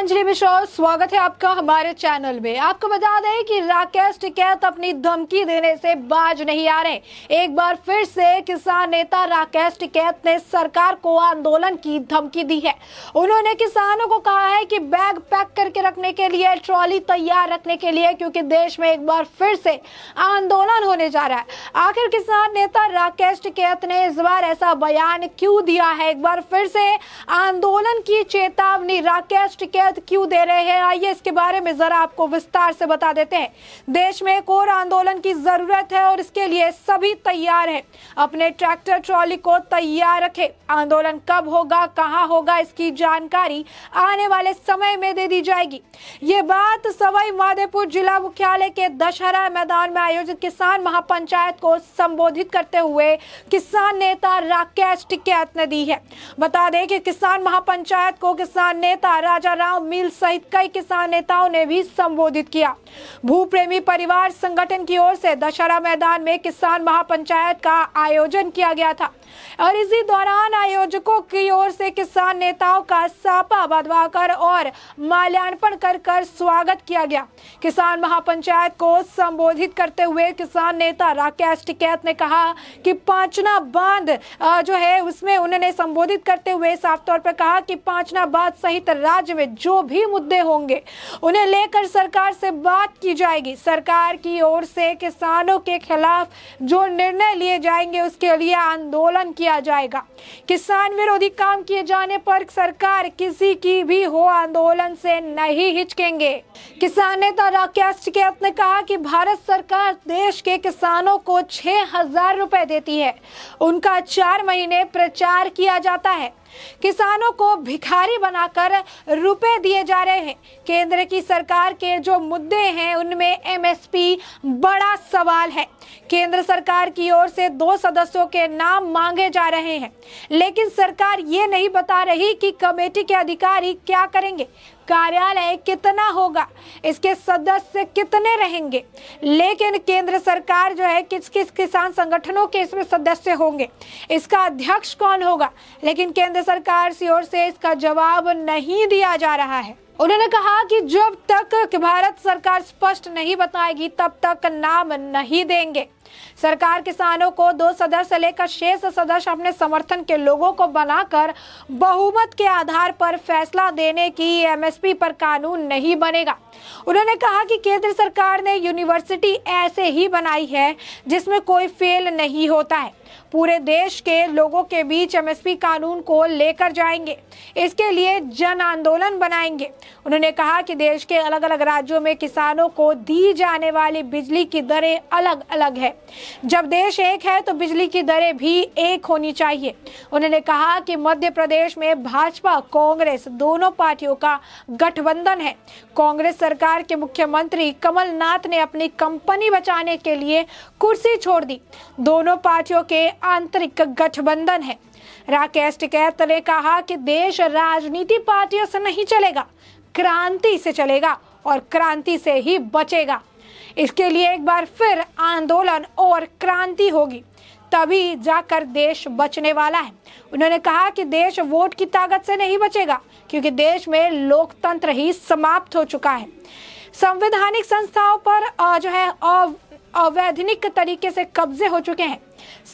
अंजलि मिश्रा स्वागत है आपका हमारे चैनल में आपको बता दें कि राकेश टिकैत अपनी धमकी देने से बाज नहीं आ रहे एक बार फिर से किसान नेता राकेश टिकैत ने सरकार को आंदोलन की धमकी दी है उन्होंने किसानों को कहा है कि बैग पैक करके रखने के लिए ट्रॉली तैयार रखने के लिए क्योंकि देश में एक बार फिर से आंदोलन होने जा रहा है आखिर किसान नेता राकेश टिकैत ने इस बार ऐसा बयान क्यों दिया है एक बार फिर से आंदोलन की चेतावनी राकेश टिकैत राहत क्यों दे रहे हैं आइए इसके बारे में जरा आपको विस्तार से बता देते हैं देश में एक और आंदोलन की जरूरत है और इसके लिए सभी तैयार हैं अपने ट्रैक्टर ट्रॉली को तैयार रखें आंदोलन कब होगा कहाँ होगा इसकी जानकारी आने वाले समय में दे दी जाएगी ये बात सवाई माधेपुर जिला मुख्यालय के दशहरा मैदान में आयोजित किसान महापंचायत को संबोधित करते हुए किसान नेता राकेश टिकैत ने दी है बता दें कि किसान महापंचायत को किसान नेता राजा राम मिल सहित कई किसान नेताओं ने भी संबोधित किया भूप्रेमी परिवार संगठन की ओर से दशहरा मैदान में किसान महापंचायत का आयोजन किया गया था और इसी दौरान आयोजकों की ओर से किसान नेताओं का सापा बधवाकर और माल्यार्पण कर कर स्वागत किया गया किसान महापंचायत को संबोधित करते हुए किसान नेता राकेश टिकैत ने कहा कि पांचना बांध जो है उसमें उन्होंने संबोधित करते हुए साफ तौर पर कहा कि पांचना बांध सहित राज्य में जो भी मुद्दे होंगे उन्हें लेकर सरकार से बात की जाएगी सरकार की ओर से किसानों के खिलाफ जो निर्णय लिए जाएंगे उसके लिए आंदोलन खत्म किया जाएगा किसान विरोधी काम किए जाने पर सरकार किसी की भी हो आंदोलन से नहीं हिचकेंगे किसान नेता राकेश टिकेत ने कहा कि भारत सरकार देश के किसानों को छह हजार रूपए देती है उनका चार महीने प्रचार किया जाता है किसानों को भिखारी बनाकर रुपए दिए जा रहे हैं केंद्र की सरकार के जो मुद्दे हैं उनमें एमएसपी बड़ा सवाल है केंद्र सरकार की ओर से दो सदस्यों के नाम मांगे जा रहे हैं लेकिन सरकार ये नहीं बता रही कि कमेटी के अधिकारी क्या करेंगे कार्यालय कितना होगा इसके सदस्य कितने रहेंगे लेकिन केंद्र सरकार जो है किस किस किसान संगठनों के इसमें सदस्य होंगे इसका अध्यक्ष कौन होगा लेकिन केंद्र सरकार की ओर से इसका जवाब नहीं दिया जा रहा है उन्होंने कहा कि जब तक भारत सरकार स्पष्ट नहीं बताएगी तब तक नाम नहीं देंगे सरकार किसानों को दो सदस्य लेकर शेष सदस्य अपने समर्थन के लोगों को बनाकर बहुमत के आधार पर फैसला देने की एमएसपी पर कानून नहीं बनेगा उन्होंने कहा कि केंद्र सरकार ने यूनिवर्सिटी ऐसे ही बनाई है जिसमें कोई फेल नहीं होता है पूरे देश के लोगों के बीच एमएसपी कानून को लेकर जाएंगे इसके लिए जन आंदोलन बनाएंगे उन्होंने कहा कि देश के अलग अलग राज्यों में किसानों को दी जाने वाली बिजली की दरें अलग अलग है जब देश एक है तो बिजली की दरें भी एक होनी चाहिए उन्होंने कहा कि मध्य प्रदेश में भाजपा कांग्रेस दोनों पार्टियों का गठबंधन है कांग्रेस सरकार के मुख्यमंत्री कमलनाथ ने अपनी कंपनी बचाने के लिए कुर्सी छोड़ दी दोनों पार्टियों के आंतरिक गठबंधन है राकेश टिकैत ने कहा कि देश राजनीति पार्टियों से नहीं चलेगा क्रांति से चलेगा और क्रांति से ही बचेगा इसके लिए एक बार फिर आंदोलन और क्रांति होगी तभी जाकर देश बचने वाला है उन्होंने कहा कि देश वोट की ताकत से नहीं बचेगा क्योंकि देश में लोकतंत्र ही समाप्त हो चुका है संवैधानिक संस्थाओं पर जो है अवैधनिक तरीके से कब्जे हो चुके हैं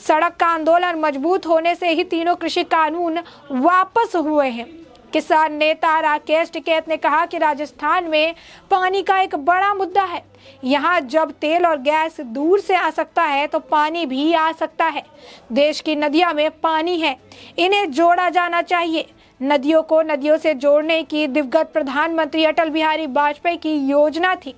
सड़क का आंदोलन मजबूत होने से ही तीनों कृषि कानून वापस हुए हैं किसान नेता राकेश टिकैत ने कहा कि राजस्थान में पानी का एक बड़ा मुद्दा है यहाँ जब तेल और गैस दूर से आ सकता है तो पानी भी आ सकता है देश की नदियाँ में पानी है इन्हें जोड़ा जाना चाहिए नदियों को नदियों से जोड़ने की दिवगत प्रधानमंत्री अटल बिहारी वाजपेयी की योजना थी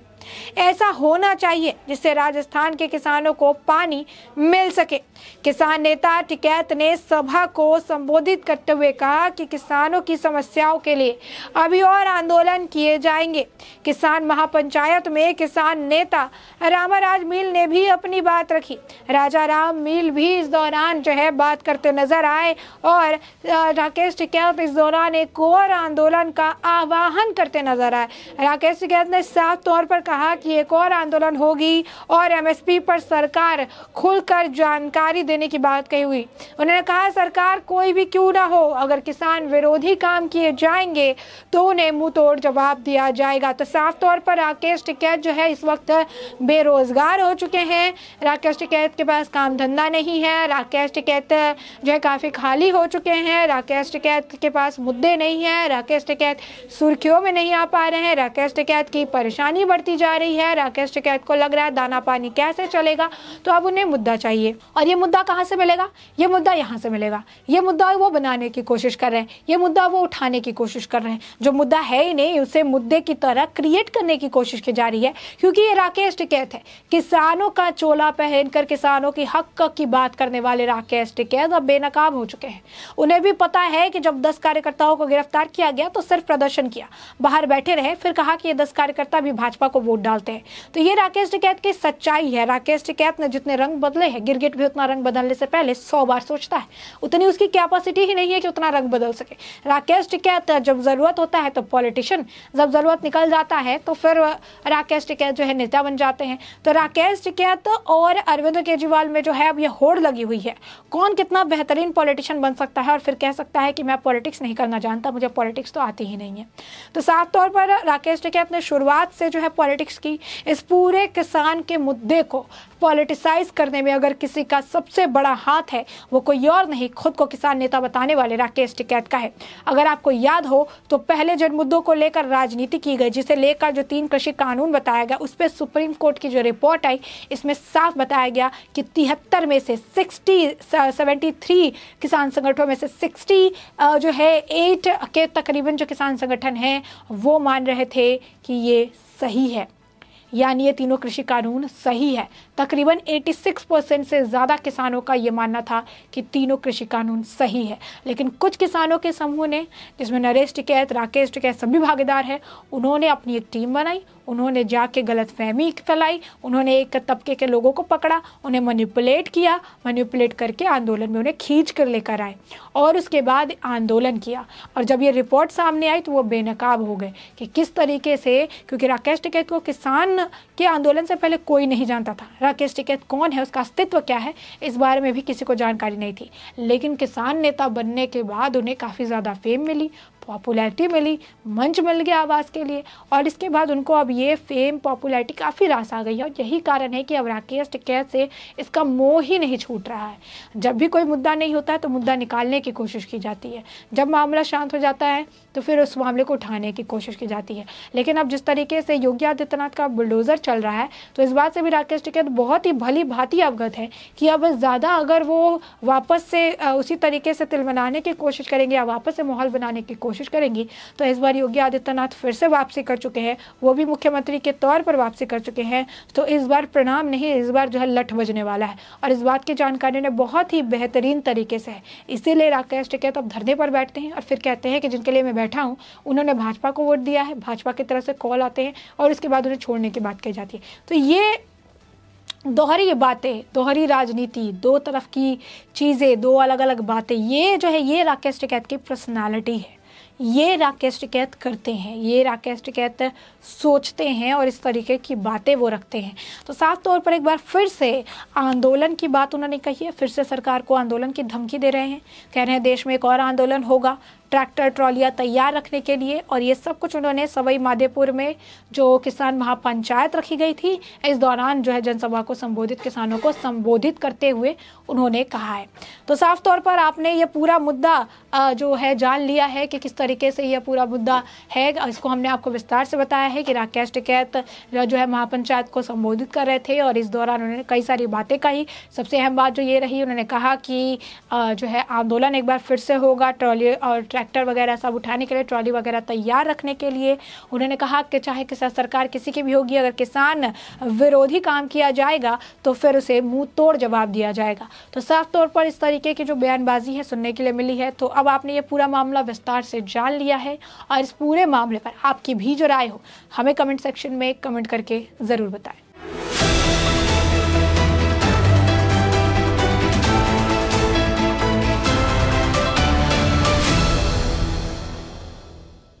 ऐसा होना चाहिए जिससे राजस्थान के किसानों को पानी मिल सके किसान नेता टिकैत ने सभा को संबोधित करते हुए कहा कि किसानों की समस्याओं के लिए अभी और आंदोलन किए जाएंगे किसान महापंचायत में किसान नेता रामाराज मील ने भी अपनी बात रखी राजा राम मील भी इस दौरान जो है बात करते नजर आए और राकेश टिकैत इस दौरान एक और आंदोलन का आह्वान करते नजर आए राकेश टिकैत ने साफ तौर पर कहा कि एक और आंदोलन होगी और एमएसपी पर सरकार खुलकर जानकारी देने की बात कही हुई उन्होंने कहा सरकार कोई भी क्यों ना हो अगर किसान विरोधी काम किए जाएंगे तो उन्हें मुंह तोड़ जवाब दिया जाएगा तो साफ तौर पर राकेश टिकैत जो है इस वक्त बेरोजगार हो चुके हैं राकेश टिकैत के पास काम धंधा नहीं है राकेश टिकैत जो है काफ़ी खाली हो चुके हैं राकेश टिकैत के पास मुद्दे नहीं है राकेश टिकैत सुर्खियों में नहीं आ पा रहे हैं राकेश टिकैत की परेशानी बढ़ती जा रही है राकेश टिकैत को लग रहा है दाना पानी कैसे चलेगा तो अब उन्हें मुद्दा चाहिए और ये मुद्दा कहाँ से मिलेगा ये मुद्दा यहाँ से मिलेगा ये मुद्दा वो बनाने की कोशिश कर रहे हैं ये मुद्दा वो उठाने की कोशिश कर रहे हैं जो मुद्दा है ही नहीं उसे मुद्दे की तरह क्रिएट करने की कोशिश की जा रही है क्योंकि ये राकेश टिकैत है किसानों का चोला पहनकर किसानों की हक की बात करने वाले राकेश टिकैत अब बेनकाब हो चुके हैं उन्हें भी पता है कि जब दस कार्यकर्ताओं को गिरफ्तार किया गया तो सिर्फ प्रदर्शन किया बाहर बैठे रहे फिर कहा कि ये दस कार्यकर्ता भी भाजपा को वोट डालते हैं तो ये राकेश टिकैत की सच्चाई है राकेश टिकैत ने जितने रंग बदले हैं गिरगिट भी उतना रंग बदलने से पहले सौ बार सोचता है उतनी उसकी कैपेसिटी ही नहीं है कि उतना रंग बदल सके राकेश टिकैत जब ज़रूरत होता है तो पॉलिटिशियन जब ज़रूरत निकल जाता है तो फिर राकेश टिकैत जो है नेता बन जाते हैं तो राकेश टिकैत और अरविंद केजरीवाल में जो है अब यह होड़ लगी हुई है कौन कितना बेहतरीन पॉलिटिशियन बन सकता है और फिर कह सकता है कि मैं पॉलिटिक्स नहीं करना जानता मुझे पॉलिटिक्स तो आती ही नहीं है तो साफ तौर पर राकेश टिकैत ने शुरुआत से जो है पॉलिटिक्स पॉलिटिक्स की इस पूरे किसान के मुद्दे को पॉलिटिसाइज करने में अगर किसी का सबसे बड़ा हाथ है वो कोई और नहीं खुद को किसान नेता बताने वाले राकेश टिकैत का है अगर आपको याद हो तो पहले जन मुद्दों को लेकर राजनीति की गई जिसे लेकर जो तीन कृषि कानून बताया गया उस पर सुप्रीम कोर्ट की जो रिपोर्ट आई इसमें साफ बताया गया कि तिहत्तर में से सिक्सटी सेवेंटी थ्री किसान संगठनों में से सिक्सटी जो है एट के तकरीबन जो किसान संगठन हैं वो मान रहे थे कि ये सही है यानी ये तीनों कृषि कानून सही है तकरीबन 86 परसेंट से ज़्यादा किसानों का ये मानना था कि तीनों कृषि कानून सही है लेकिन कुछ किसानों के समूह ने जिसमें नरेश टिकैत राकेश टिकैत सभी भागीदार हैं उन्होंने अपनी एक टीम बनाई उन्होंने जाके गलत फहमी फैलाई उन्होंने एक तबके के लोगों को पकड़ा उन्हें मनिपुलेट किया मनिपुलेट करके आंदोलन में उन्हें खींच कर लेकर आए और उसके बाद आंदोलन किया और जब ये रिपोर्ट सामने आई तो वो बेनकाब हो गए कि किस तरीके से क्योंकि राकेश टिकैत को किसान के आंदोलन से पहले कोई नहीं जानता था राकेश टिकैत कौन है उसका अस्तित्व क्या है इस बारे में भी किसी को जानकारी नहीं थी लेकिन किसान नेता बनने के बाद उन्हें काफ़ी ज़्यादा फेम मिली पॉपुलैरिटी मिली मंच मिल गया आवाज़ के लिए और इसके बाद उनको अब ये फेम पॉपुलैरिटी काफ़ी रास आ गई है और यही कारण है कि अब राकेश टिकैत से इसका मोह ही नहीं छूट रहा है जब भी कोई मुद्दा नहीं होता है तो मुद्दा निकालने की कोशिश की जाती है जब मामला शांत हो जाता है तो फिर उस मामले को उठाने की कोशिश की जाती है लेकिन अब जिस तरीके से योगी आदित्यनाथ का बुलडोज़र चल रहा है तो इस बात से भी राकेश टिकैत बहुत ही भली भांति अवगत है कि अब ज़्यादा अगर वो वापस से उसी तरीके से तिल बनाने की कोशिश करेंगे या वापस से माहौल बनाने की कोशिश कोशिश करेंगी तो इस बार योगी आदित्यनाथ फिर से वापसी कर चुके हैं वो भी मुख्यमंत्री के तौर पर वापसी कर चुके हैं तो इस बार प्रणाम नहीं इस बार जो है लठ बजने वाला है और इस बात की जानकारी ने बहुत ही बेहतरीन तरीके से है इसीलिए राकेश टिकैत अब धरने पर बैठते हैं और फिर कहते हैं कि जिनके लिए मैं बैठा हूँ उन्होंने भाजपा को वोट दिया है भाजपा की तरफ से कॉल आते हैं और इसके बाद उन्हें छोड़ने की बात कही जाती है तो ये दोहरी बातें दोहरी राजनीति दो तरफ की चीज़ें दो अलग अलग बातें ये जो है ये राकेश टिकैत की पर्सनालिटी है ये राकेश टिकैत करते हैं ये राकेश टिकैत सोचते हैं और इस तरीके की बातें वो रखते हैं तो साफ तौर पर एक बार फिर से आंदोलन की बात उन्होंने कही है फिर से सरकार को आंदोलन की धमकी दे रहे हैं कह रहे हैं देश में एक और आंदोलन होगा ट्रैक्टर ट्रॉलियाँ तैयार रखने के लिए और ये सब कुछ उन्होंने सवई माधेपुर में जो किसान महापंचायत रखी गई थी इस दौरान जो है जनसभा को संबोधित किसानों को संबोधित करते हुए उन्होंने कहा है तो साफ तौर पर आपने ये पूरा मुद्दा जो है जान लिया है कि किस तरीके से यह पूरा मुद्दा है इसको हमने आपको विस्तार से बताया है कि राकेश टिकैत जो है महापंचायत को संबोधित कर रहे थे और इस दौरान उन्होंने कई सारी बातें कही सबसे अहम बात जो ये रही उन्होंने कहा कि जो है आंदोलन एक बार फिर से होगा ट्रॉली और ट्रैक्टर वगैरह सब उठाने के लिए ट्रॉली वगैरह तैयार रखने के लिए उन्होंने कहा कि चाहे किसान सरकार किसी की भी होगी अगर किसान विरोधी काम किया जाएगा तो फिर उसे मुंह तोड़ जवाब दिया जाएगा तो साफ तौर पर इस तरीके की जो बयानबाजी है सुनने के लिए मिली है तो अब आपने ये पूरा मामला विस्तार से जान लिया है और इस पूरे मामले पर आपकी भी जो राय हो हमें कमेंट सेक्शन में कमेंट करके ज़रूर बताएं